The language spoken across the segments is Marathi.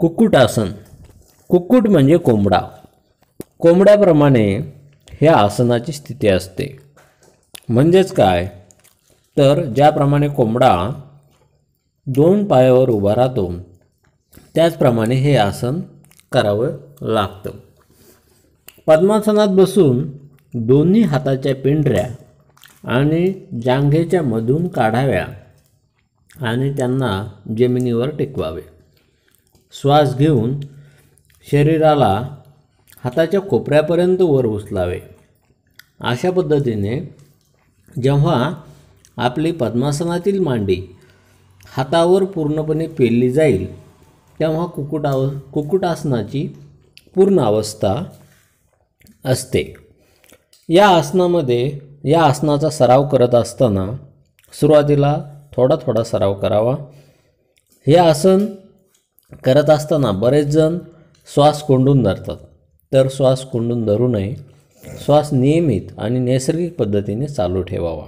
कुक्कुटासन कुक्कुट म्हणजे कोंबडा कोंबड्याप्रमाणे ह्या आसनाची स्थिती असते म्हणजेच काय तर ज्याप्रमाणे कोंबडा दोन पायावर उभा राहतो त्याचप्रमाणे हे आसन करावं लागतं पद्मासनात बसून दोन्ही हाताच्या पिंढऱ्या आणि जांघेच्या मधून काढाव्या आणि त्यांना जमिनीवर टिकवावे श्वास घेऊन शरीराला हाताच्या कोपऱ्यापर्यंत वर उचलावे अशा पद्धतीने जेव्हा आपली पद्मासनातील मांडी हातावर पूर्णपणे पेलली जाईल तेव्हा कुकुटाव कुकुटासनाची पूर्ण अवस्था असते या आसनामध्ये या आसनाचा सराव करत असताना सुरुवातीला थोडा थोडा सराव करावा हे आसन करत असताना बरेच जण श्वास कोंडून धरतात तर श्वास कोंडून धरू नये श्वास नियमित आणि नैसर्गिक पद्धतीने चालू ठेवावा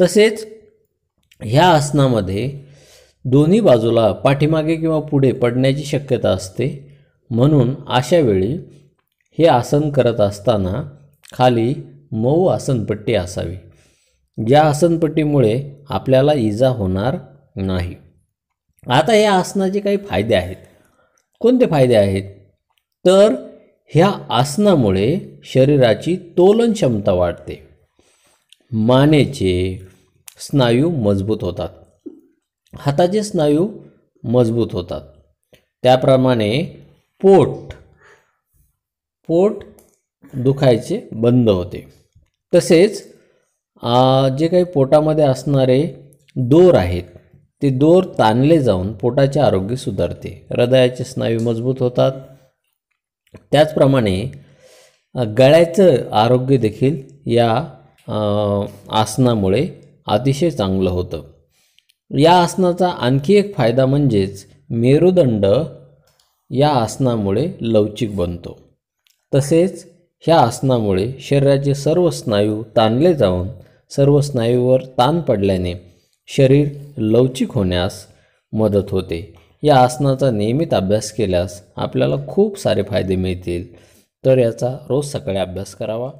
तसेच ह्या आसनामध्ये दोन्ही बाजूला पाठीमागे किंवा पुढे पडण्याची शक्यता असते म्हणून अशा वेळी हे आसन करत असताना खाली मऊ आसनपट्टी असावी या आसनपट्टीमुळे आपल्याला इजा होणार नाही आता या आसनाचे काही फायदे आहेत कोणते फायदे आहेत तर ह्या आसनामुळे शरीराची तोलन क्षमता वाढते मानेचे स्नायू मजबूत होतात हाताचे स्नायू मजबूत होतात त्याप्रमाणे पोट पोट दुखायचे बंद होते तसेच जे काही पोटामध्ये असणारे दोर आहेत ते दोर ताणले जाऊन पोटाचे आरोग्य सुधारते हृदयाचे स्नायू मजबूत होतात त्याचप्रमाणे गळ्याचं आरोग्य देखील या आसनामुळे अतिशय चांगलं होतं या आसनाचा आणखी एक फायदा म्हणजेच मेरुदंड या आसनामुळे लवचिक बनतो तसेच ह्या आसनामुळे शरीराचे सर्व स्नायू ताणले जाऊन सर्व स्नायूवर ताण पडल्याने शरीर लवचिक होण्यास मदत होते या आसनाचा नियमित अभ्यास केल्यास आपल्याला खूप सारे फायदे मिळतील तर याचा रोज सकाळी अभ्यास करावा